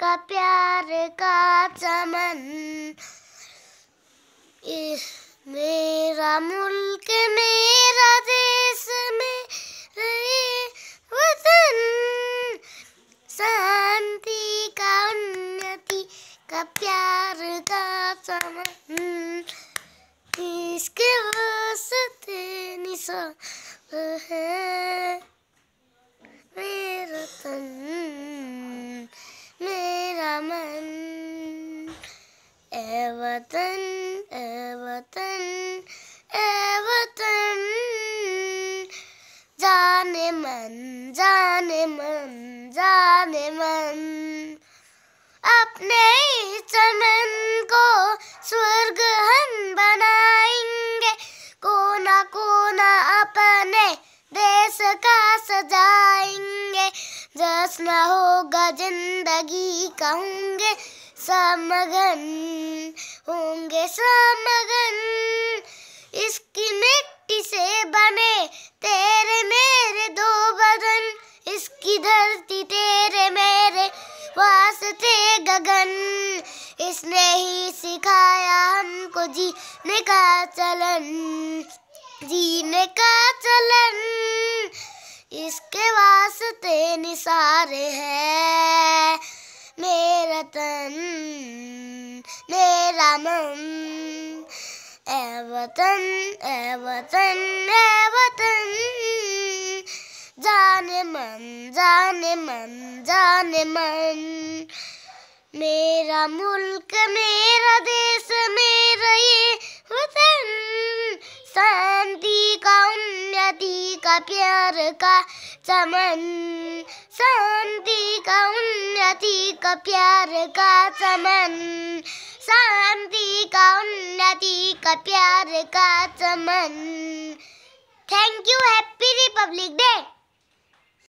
का प्यार का चमन इस मेरा मुल्क मेरा देश में रहे वतन शांति का उन्नति का प्यार का चमन इसके वास्ते निशा है वतन ए वतन ए वतन जाने मन जाने मन जाने मन अपने चमन को स्वर्ग हम बनाएंगे कोना कोना अपने देश का सजाएंगे न होगा जिंदगी का होंगे समगन होंगे समगन इसकी मिट्टी से बने तेरे मेरे दो बदन इसकी धरती तेरे मेरे वास्ते गगन इसने ही सिखाया हमको जीने का चलन जी सारे है मेरा तन मेरा मन ए वतन ए वतन ए वतन जाने मन जाने मन जाने मन मेरा मुल्क में का प्यार का चमन शांति का उन्नति का प्यार का चमन शांति का उन्नति का प्यार का चमन thank you happy republic day